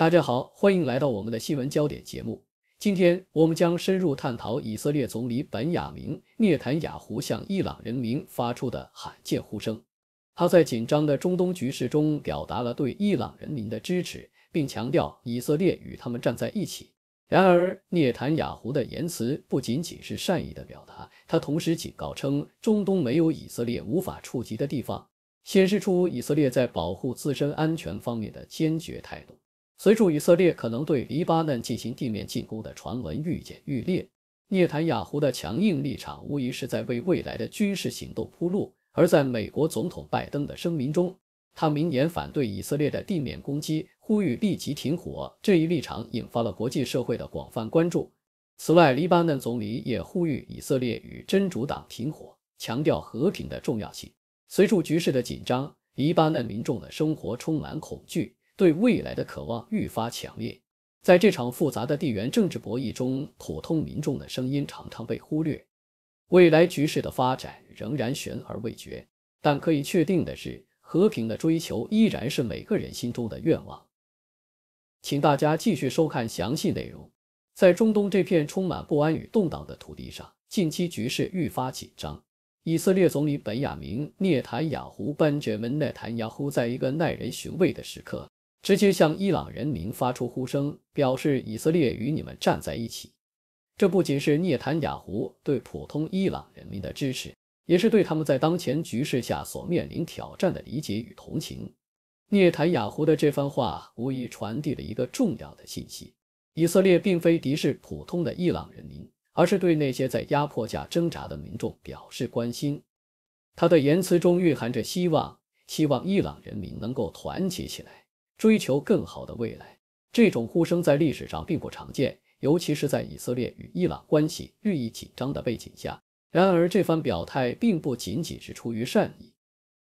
大家好，欢迎来到我们的新闻焦点节目。今天我们将深入探讨以色列总理本雅明·涅坦雅胡向伊朗人民发出的罕见呼声。他在紧张的中东局势中表达了对伊朗人民的支持，并强调以色列与他们站在一起。然而，涅坦雅胡的言辞不仅仅是善意的表达，他同时警告称，中东没有以色列无法触及的地方，显示出以色列在保护自身安全方面的坚决态度。随着以色列可能对黎巴嫩进行地面进攻的传闻愈演愈烈，涅坦雅胡的强硬立场无疑是在为未来的军事行动铺路。而在美国总统拜登的声明中，他明言反对以色列的地面攻击，呼吁立即停火。这一立场引发了国际社会的广泛关注。此外，黎巴嫩总理也呼吁以色列与真主党停火，强调和平的重要性。随着局势的紧张，黎巴嫩民众的生活充满恐惧。对未来的渴望愈发强烈，在这场复杂的地缘政治博弈中，普通民众的声音常常被忽略。未来局势的发展仍然悬而未决，但可以确定的是，和平的追求依然是每个人心中的愿望。请大家继续收看详细内容。在中东这片充满不安与动荡的土地上，近期局势愈发紧张。以色列总理本雅明·涅塔雅亚胡搬着门奈塔雅亚胡，在一个耐人寻味的时刻。直接向伊朗人民发出呼声，表示以色列与你们站在一起。这不仅是涅坦雅胡对普通伊朗人民的支持，也是对他们在当前局势下所面临挑战的理解与同情。涅坦雅胡的这番话无疑传递了一个重要的信息：以色列并非敌视普通的伊朗人民，而是对那些在压迫下挣扎的民众表示关心。他的言辞中蕴含着希望，希望伊朗人民能够团结起来。追求更好的未来，这种呼声在历史上并不常见，尤其是在以色列与伊朗关系日益紧张的背景下。然而，这番表态并不仅仅是出于善意。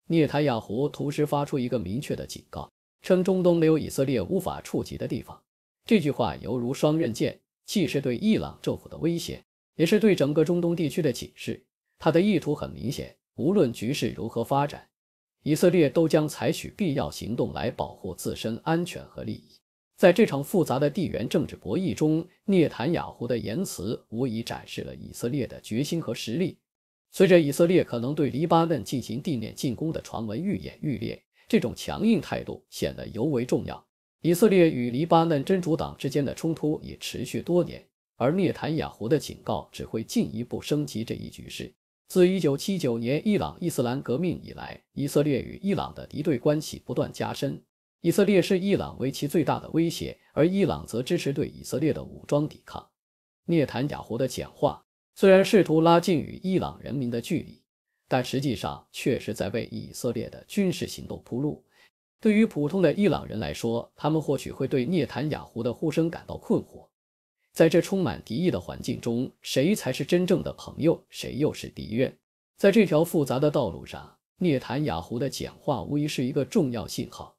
涅塔亚胡同时发出一个明确的警告，称中东没有以色列无法触及的地方。这句话犹如双刃剑，既是对伊朗政府的威胁，也是对整个中东地区的警示。他的意图很明显，无论局势如何发展。以色列都将采取必要行动来保护自身安全和利益。在这场复杂的地缘政治博弈中，涅坦雅胡的言辞无疑展示了以色列的决心和实力。随着以色列可能对黎巴嫩进行地面进攻的传闻愈演愈烈，这种强硬态度显得尤为重要。以色列与黎巴嫩真主党之间的冲突已持续多年，而涅坦雅胡的警告只会进一步升级这一局势。自1979年伊朗伊斯兰革命以来，以色列与伊朗的敌对关系不断加深。以色列视伊朗为其最大的威胁，而伊朗则支持对以色列的武装抵抗。涅坦雅湖胡的讲话虽然试图拉近与伊朗人民的距离，但实际上确实在为以色列的军事行动铺路。对于普通的伊朗人来说，他们或许会对涅坦雅湖胡的呼声感到困惑。在这充满敌意的环境中，谁才是真正的朋友，谁又是敌人？在这条复杂的道路上，涅坦雅胡的简化无疑是一个重要信号，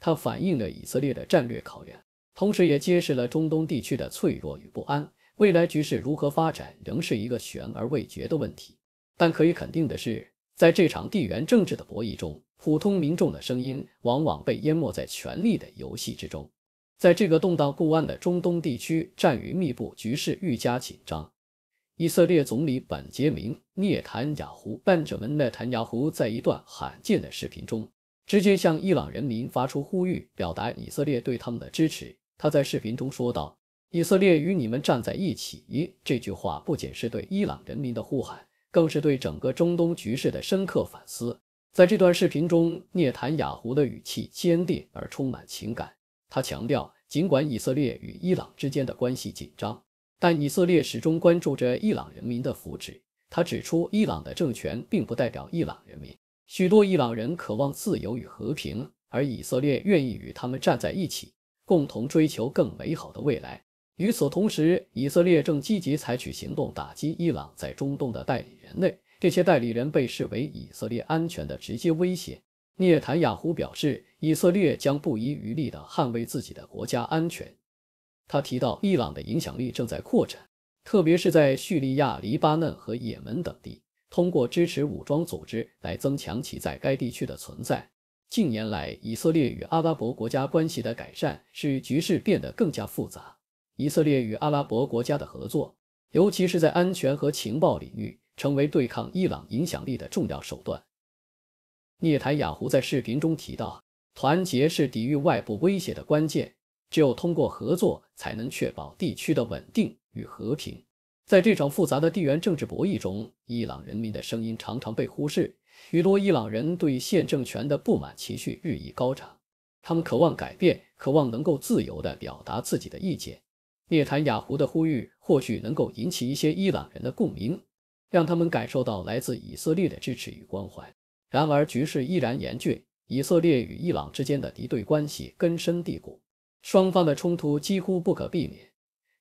它反映了以色列的战略考量，同时也揭示了中东地区的脆弱与不安。未来局势如何发展，仍是一个悬而未决的问题。但可以肯定的是，在这场地缘政治的博弈中，普通民众的声音往往被淹没在权力的游戏之中。在这个动荡不安的中东地区，战云密布，局势愈加紧张。以色列总理本杰明·涅坦雅胡，半杰门的坦雅胡在一段罕见的视频中，直接向伊朗人民发出呼吁，表达以色列对他们的支持。他在视频中说道：“以色列与你们站在一起。”这句话不仅是对伊朗人民的呼喊，更是对整个中东局势的深刻反思。在这段视频中，涅坦雅胡的语气坚定而充满情感。他强调，尽管以色列与伊朗之间的关系紧张，但以色列始终关注着伊朗人民的福祉。他指出，伊朗的政权并不代表伊朗人民，许多伊朗人渴望自由与和平，而以色列愿意与他们站在一起，共同追求更美好的未来。与此同时，以色列正积极采取行动打击伊朗在中东的代理人类，这些代理人被视为以色列安全的直接威胁。涅坦亚胡表示，以色列将不遗余力地捍卫自己的国家安全。他提到，伊朗的影响力正在扩展，特别是在叙利亚、黎巴嫩和也门等地，通过支持武装组织来增强其在该地区的存在。近年来，以色列与阿拉伯国家关系的改善使局势变得更加复杂。以色列与阿拉伯国家的合作，尤其是在安全和情报领域，成为对抗伊朗影响力的重要手段。涅坦雅胡在视频中提到，团结是抵御外部威胁的关键，只有通过合作，才能确保地区的稳定与和平。在这场复杂的地缘政治博弈中，伊朗人民的声音常常被忽视。许多伊朗人对现政权的不满情绪日益高涨，他们渴望改变，渴望能够自由地表达自己的意见。涅坦雅胡的呼吁或许能够引起一些伊朗人的共鸣，让他们感受到来自以色列的支持与关怀。然而，局势依然严峻。以色列与伊朗之间的敌对关系根深蒂固，双方的冲突几乎不可避免。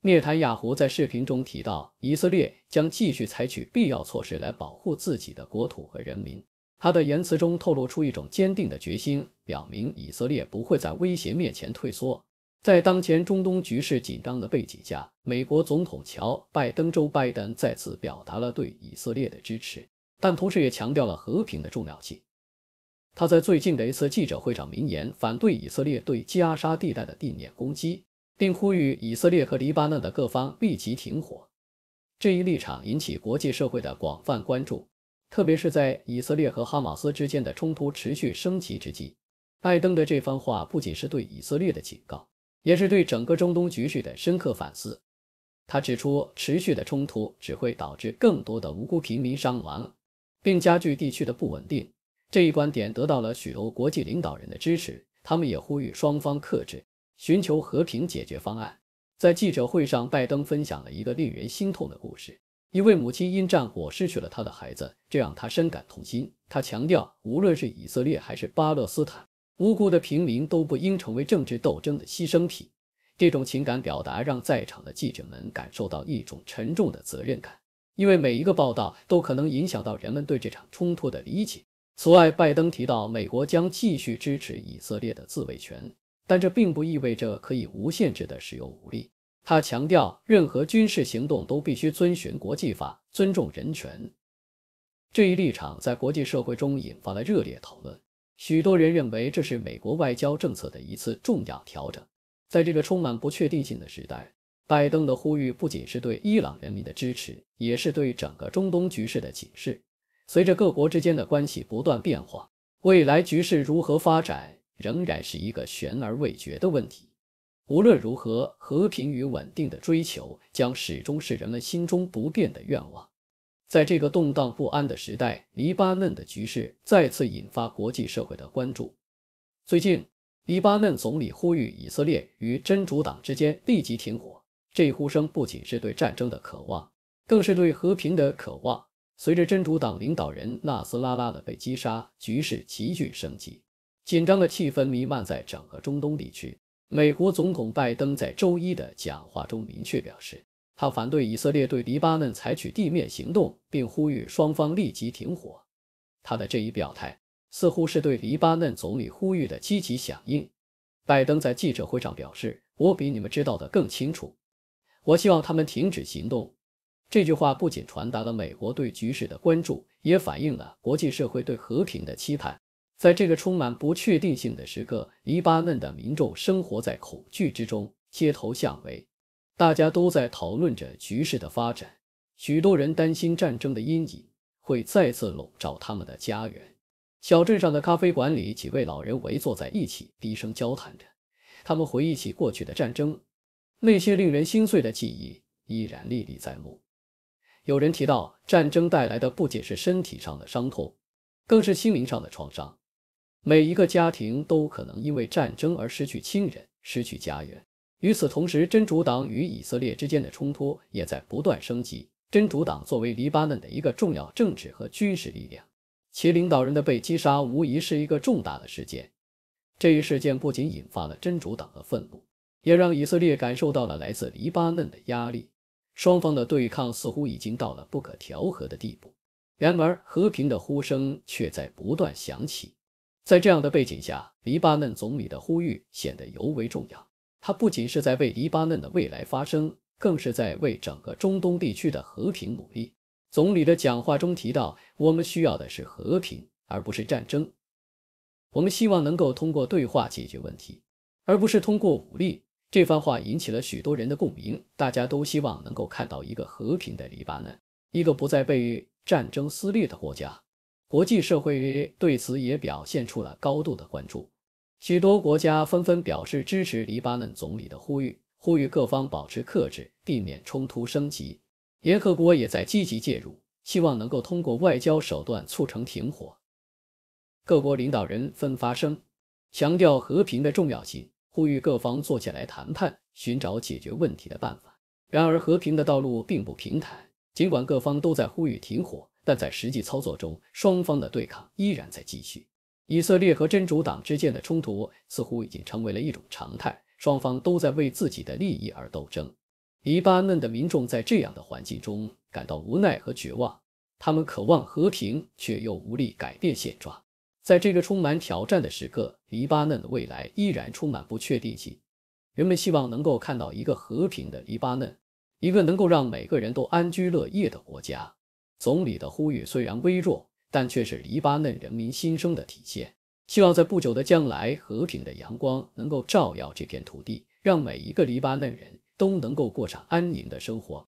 涅坦亚胡在视频中提到，以色列将继续采取必要措施来保护自己的国土和人民。他的言辞中透露出一种坚定的决心，表明以色列不会在威胁面前退缩。在当前中东局势紧张的背景下，美国总统乔拜登周拜登再次表达了对以色列的支持。但同时也强调了和平的重要性。他在最近的一次记者会上，明言反对以色列对加沙地带的地面攻击，并呼吁以色列和黎巴嫩的各方立即停火。这一立场引起国际社会的广泛关注，特别是在以色列和哈马斯之间的冲突持续升级之际。拜登的这番话不仅是对以色列的警告，也是对整个中东局势的深刻反思。他指出，持续的冲突只会导致更多的无辜平民伤亡。并加剧地区的不稳定，这一观点得到了许多国际领导人的支持。他们也呼吁双方克制，寻求和平解决方案。在记者会上，拜登分享了一个令人心痛的故事：一位母亲因战火失去了她的孩子，这让他深感痛心。他强调，无论是以色列还是巴勒斯坦，无辜的平民都不应成为政治斗争的牺牲品。这种情感表达让在场的记者们感受到一种沉重的责任感。因为每一个报道都可能影响到人们对这场冲突的理解。此外，拜登提到，美国将继续支持以色列的自卫权，但这并不意味着可以无限制地使用武力。他强调，任何军事行动都必须遵循国际法，尊重人权。这一立场在国际社会中引发了热烈讨论。许多人认为，这是美国外交政策的一次重要调整。在这个充满不确定性的时代。拜登的呼吁不仅是对伊朗人民的支持，也是对整个中东局势的警示。随着各国之间的关系不断变化，未来局势如何发展仍然是一个悬而未决的问题。无论如何，和平与稳定的追求将始终是人们心中不变的愿望。在这个动荡不安的时代，黎巴嫩的局势再次引发国际社会的关注。最近，黎巴嫩总理呼吁以色列与真主党之间立即停火。这呼声不仅是对战争的渴望，更是对和平的渴望。随着真主党领导人纳斯拉拉的被击杀，局势急剧升级，紧张的气氛弥漫在整个中东地区。美国总统拜登在周一的讲话中明确表示，他反对以色列对黎巴嫩采取地面行动，并呼吁双方立即停火。他的这一表态似乎是对黎巴嫩总理呼吁的积极响应。拜登在记者会上表示：“我比你们知道的更清楚。”我希望他们停止行动。这句话不仅传达了美国对局势的关注，也反映了国际社会对和平的期盼。在这个充满不确定性的时刻，黎巴嫩的民众生活在恐惧之中，街头巷尾，大家都在讨论着局势的发展。许多人担心战争的阴影会再次笼罩他们的家园。小镇上的咖啡馆里，几位老人围坐在一起，低声交谈着。他们回忆起过去的战争。那些令人心碎的记忆依然历历在目。有人提到，战争带来的不仅是身体上的伤痛，更是心灵上的创伤。每一个家庭都可能因为战争而失去亲人、失去家园。与此同时，真主党与以色列之间的冲突也在不断升级。真主党作为黎巴嫩的一个重要政治和军事力量，其领导人的被击杀无疑是一个重大的事件。这一事件不仅引发了真主党的愤怒。也让以色列感受到了来自黎巴嫩的压力，双方的对抗似乎已经到了不可调和的地步。然而，和平的呼声却在不断响起。在这样的背景下，黎巴嫩总理的呼吁显得尤为重要。他不仅是在为黎巴嫩的未来发声，更是在为整个中东地区的和平努力。总理的讲话中提到：“我们需要的是和平，而不是战争。我们希望能够通过对话解决问题，而不是通过武力。”这番话引起了许多人的共鸣，大家都希望能够看到一个和平的黎巴嫩，一个不再被战争撕裂的国家。国际社会对此也表现出了高度的关注，许多国家纷纷表示支持黎巴嫩总理的呼吁，呼吁各方保持克制，避免冲突升级。联合国也在积极介入，希望能够通过外交手段促成停火。各国领导人纷发声，强调和平的重要性。呼吁各方坐下来谈判，寻找解决问题的办法。然而，和平的道路并不平坦。尽管各方都在呼吁停火，但在实际操作中，双方的对抗依然在继续。以色列和真主党之间的冲突似乎已经成为了一种常态，双方都在为自己的利益而斗争。黎巴嫩的民众在这样的环境中感到无奈和绝望，他们渴望和平，却又无力改变现状。在这个充满挑战的时刻，黎巴嫩的未来依然充满不确定性。人们希望能够看到一个和平的黎巴嫩，一个能够让每个人都安居乐业的国家。总理的呼吁虽然微弱，但却是黎巴嫩人民心声的体现。希望在不久的将来，和平的阳光能够照耀这片土地，让每一个黎巴嫩人都能够过上安宁的生活。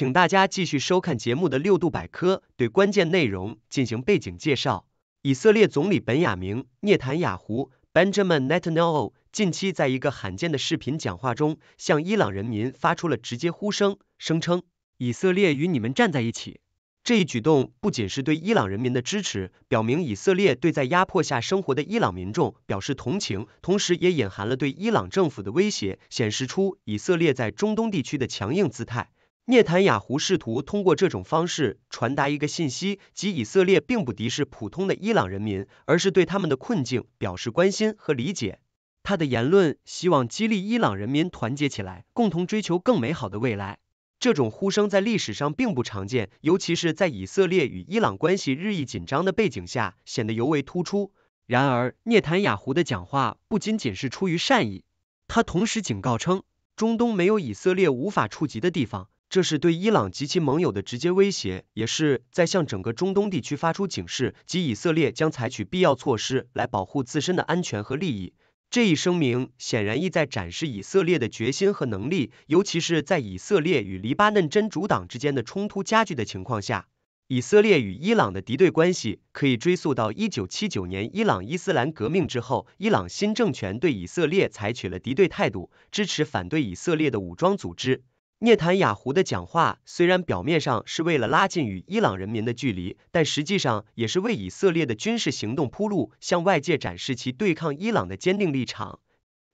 请大家继续收看节目的六度百科，对关键内容进行背景介绍。以色列总理本雅明·涅坦雅胡 （Benjamin Netanyahu） 近期在一个罕见的视频讲话中，向伊朗人民发出了直接呼声，声称“以色列与你们站在一起”。这一举动不仅是对伊朗人民的支持，表明以色列对在压迫下生活的伊朗民众表示同情，同时也隐含了对伊朗政府的威胁，显示出以色列在中东地区的强硬姿态。涅坦雅胡试图通过这种方式传达一个信息，即以色列并不敌视普通的伊朗人民，而是对他们的困境表示关心和理解。他的言论希望激励伊朗人民团结起来，共同追求更美好的未来。这种呼声在历史上并不常见，尤其是在以色列与伊朗关系日益紧张的背景下显得尤为突出。然而，涅坦雅胡的讲话不仅仅是出于善意，他同时警告称，中东没有以色列无法触及的地方。这是对伊朗及其盟友的直接威胁，也是在向整个中东地区发出警示。及以色列将采取必要措施来保护自身的安全和利益。这一声明显然意在展示以色列的决心和能力，尤其是在以色列与黎巴嫩真主党之间的冲突加剧的情况下。以色列与伊朗的敌对关系可以追溯到一九七九年伊朗伊斯兰革命之后，伊朗新政权对以色列采取了敌对态度，支持反对以色列的武装组织。涅坦雅胡的讲话虽然表面上是为了拉近与伊朗人民的距离，但实际上也是为以色列的军事行动铺路，向外界展示其对抗伊朗的坚定立场。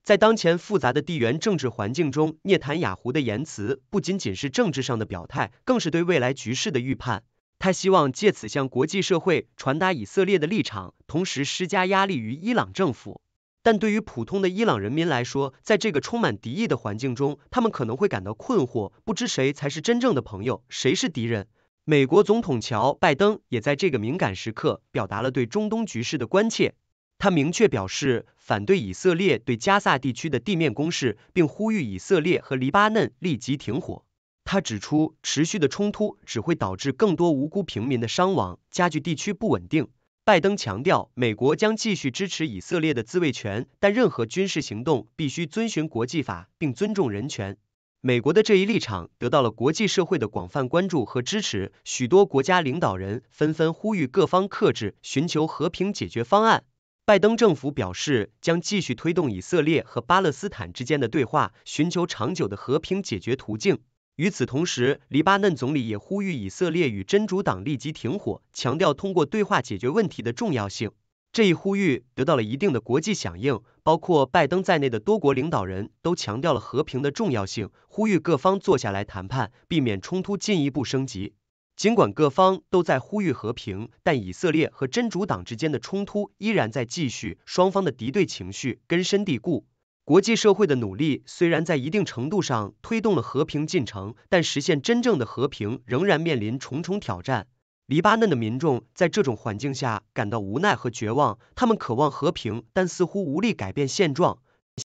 在当前复杂的地缘政治环境中，涅坦雅胡的言辞不仅仅是政治上的表态，更是对未来局势的预判。他希望借此向国际社会传达以色列的立场，同时施加压力于伊朗政府。但对于普通的伊朗人民来说，在这个充满敌意的环境中，他们可能会感到困惑，不知谁才是真正的朋友，谁是敌人。美国总统乔·拜登也在这个敏感时刻表达了对中东局势的关切。他明确表示反对以色列对加萨地区的地面攻势，并呼吁以色列和黎巴嫩立即停火。他指出，持续的冲突只会导致更多无辜平民的伤亡，加剧地区不稳定。拜登强调，美国将继续支持以色列的自卫权，但任何军事行动必须遵循国际法并尊重人权。美国的这一立场得到了国际社会的广泛关注和支持，许多国家领导人纷纷呼吁各方克制，寻求和平解决方案。拜登政府表示，将继续推动以色列和巴勒斯坦之间的对话，寻求长久的和平解决途径。与此同时，黎巴嫩总理也呼吁以色列与真主党立即停火，强调通过对话解决问题的重要性。这一呼吁得到了一定的国际响应，包括拜登在内的多国领导人都强调了和平的重要性，呼吁各方坐下来谈判，避免冲突进一步升级。尽管各方都在呼吁和平，但以色列和真主党之间的冲突依然在继续，双方的敌对情绪根深蒂固。国际社会的努力虽然在一定程度上推动了和平进程，但实现真正的和平仍然面临重重挑战。黎巴嫩的民众在这种环境下感到无奈和绝望，他们渴望和平，但似乎无力改变现状。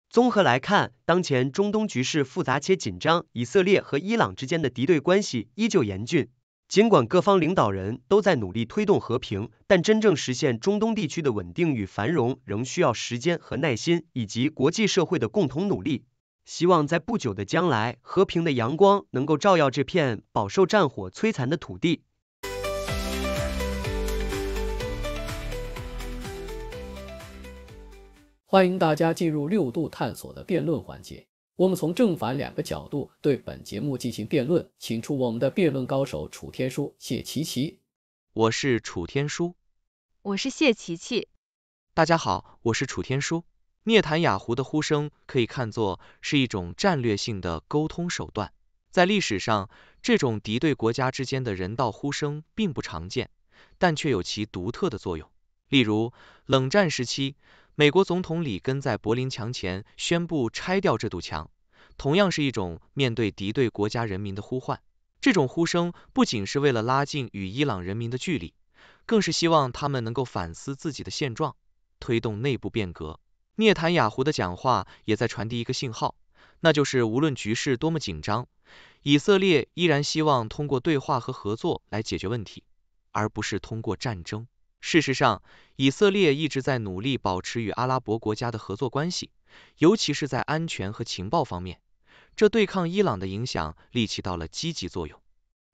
综合来看，当前中东局势复杂且紧张，以色列和伊朗之间的敌对关系依旧严峻。尽管各方领导人都在努力推动和平，但真正实现中东地区的稳定与繁荣，仍需要时间和耐心，以及国际社会的共同努力。希望在不久的将来，和平的阳光能够照耀这片饱受战火摧残的土地。欢迎大家进入六度探索的辩论环节。我们从正反两个角度对本节目进行辩论，请出我们的辩论高手楚天舒、谢琪琪。我是楚天舒，我是谢琪琪。大家好，我是楚天舒。涅槃雅虎的呼声可以看作是一种战略性的沟通手段，在历史上，这种敌对国家之间的人道呼声并不常见，但却有其独特的作用。例如，冷战时期。美国总统里根在柏林墙前宣布拆掉这堵墙，同样是一种面对敌对国家人民的呼唤。这种呼声不仅是为了拉近与伊朗人民的距离，更是希望他们能够反思自己的现状，推动内部变革。涅坦雅胡的讲话也在传递一个信号，那就是无论局势多么紧张，以色列依然希望通过对话和合作来解决问题，而不是通过战争。事实上，以色列一直在努力保持与阿拉伯国家的合作关系，尤其是在安全和情报方面，这对抗伊朗的影响力起到了积极作用。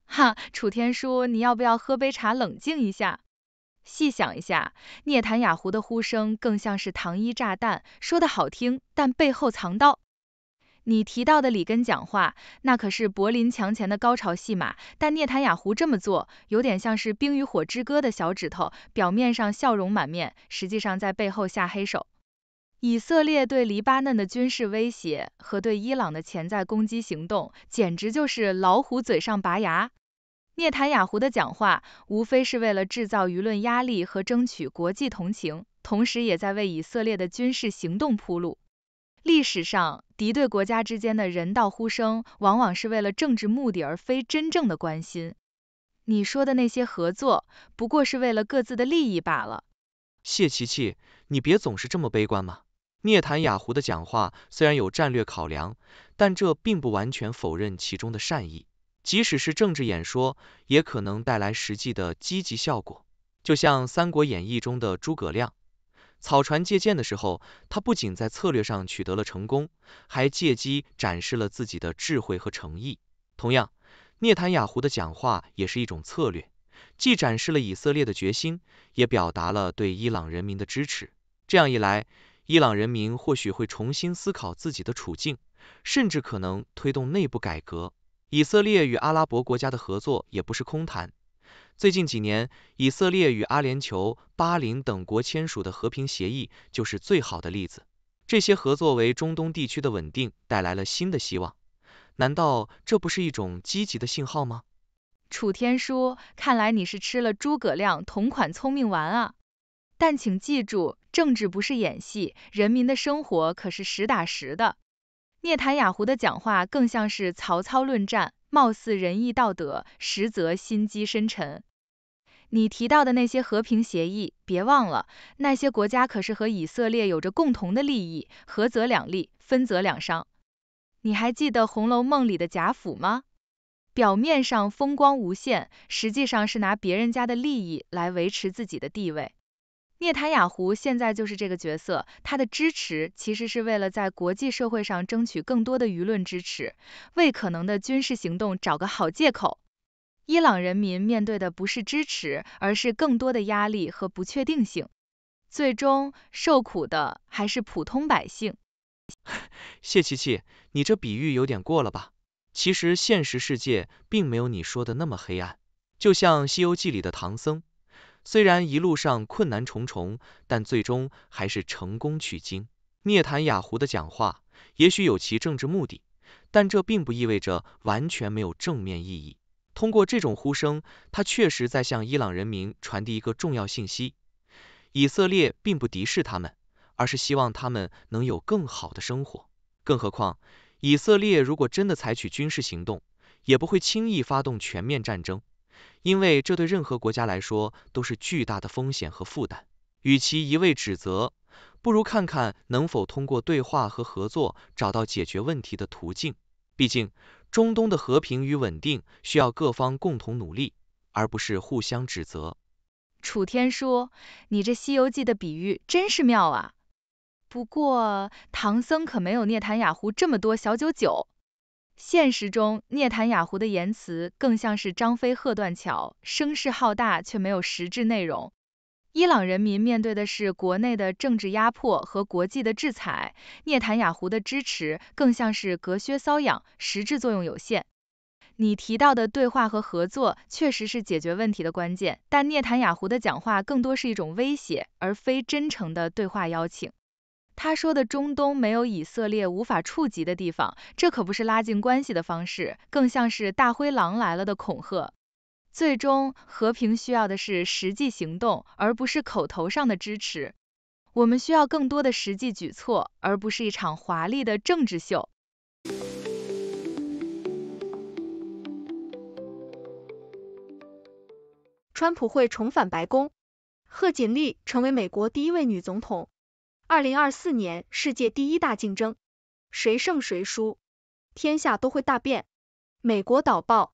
哈，楚天舒，你要不要喝杯茶冷静一下？细想一下，涅坦雅胡的呼声更像是糖衣炸弹，说的好听，但背后藏刀。你提到的里根讲话，那可是柏林墙前的高潮戏码。但涅坦雅胡这么做，有点像是《冰与火之歌》的小指头，表面上笑容满面，实际上在背后下黑手。以色列对黎巴嫩的军事威胁和对伊朗的潜在攻击行动，简直就是老虎嘴上拔牙。涅坦雅胡的讲话，无非是为了制造舆论压力和争取国际同情，同时也在为以色列的军事行动铺路。历史上，敌对国家之间的人道呼声，往往是为了政治目的，而非真正的关心。你说的那些合作，不过是为了各自的利益罢了。谢琪琪，你别总是这么悲观嘛。涅坦雅胡的讲话虽然有战略考量，但这并不完全否认其中的善意。即使是政治演说，也可能带来实际的积极效果。就像《三国演义》中的诸葛亮。草船借箭的时候，他不仅在策略上取得了成功，还借机展示了自己的智慧和诚意。同样，涅坦雅胡的讲话也是一种策略，既展示了以色列的决心，也表达了对伊朗人民的支持。这样一来，伊朗人民或许会重新思考自己的处境，甚至可能推动内部改革。以色列与阿拉伯国家的合作也不是空谈。最近几年，以色列与阿联酋、巴林等国签署的和平协议就是最好的例子。这些合作为中东地区的稳定带来了新的希望。难道这不是一种积极的信号吗？楚天舒，看来你是吃了诸葛亮同款聪明丸啊！但请记住，政治不是演戏，人民的生活可是实打实的。涅坦雅胡的讲话更像是曹操论战，貌似仁义道德，实则心机深沉。你提到的那些和平协议，别忘了，那些国家可是和以色列有着共同的利益，合则两利，分则两伤。你还记得《红楼梦》里的贾府吗？表面上风光无限，实际上是拿别人家的利益来维持自己的地位。涅塔雅胡现在就是这个角色，他的支持其实是为了在国际社会上争取更多的舆论支持，为可能的军事行动找个好借口。伊朗人民面对的不是支持，而是更多的压力和不确定性。最终受苦的还是普通百姓。谢七七，你这比喻有点过了吧？其实现实世界并没有你说的那么黑暗。就像《西游记》里的唐僧，虽然一路上困难重重，但最终还是成功取经。涅槃雅胡的讲话也许有其政治目的，但这并不意味着完全没有正面意义。通过这种呼声，他确实在向伊朗人民传递一个重要信息：以色列并不敌视他们，而是希望他们能有更好的生活。更何况，以色列如果真的采取军事行动，也不会轻易发动全面战争，因为这对任何国家来说都是巨大的风险和负担。与其一味指责，不如看看能否通过对话和合作找到解决问题的途径。毕竟，中东的和平与稳定需要各方共同努力，而不是互相指责。楚天说：“你这《西游记》的比喻真是妙啊！不过，唐僧可没有涅槃雅胡这么多小九九。现实中，涅槃雅胡的言辞更像是张飞喝断桥，声势浩大却没有实质内容。伊朗人民面对的是国内的政治压迫和国际的制裁，涅坦雅胡的支持更像是隔靴搔痒，实质作用有限。你提到的对话和合作确实是解决问题的关键，但涅坦雅胡的讲话更多是一种威胁，而非真诚的对话邀请。他说的中东没有以色列无法触及的地方，这可不是拉近关系的方式，更像是大灰狼来了的恐吓。最终，和平需要的是实际行动，而不是口头上的支持。我们需要更多的实际举措，而不是一场华丽的政治秀。川普会重返白宫，贺锦丽成为美国第一位女总统。2024年世界第一大竞争，谁胜谁输，天下都会大变。美国导报。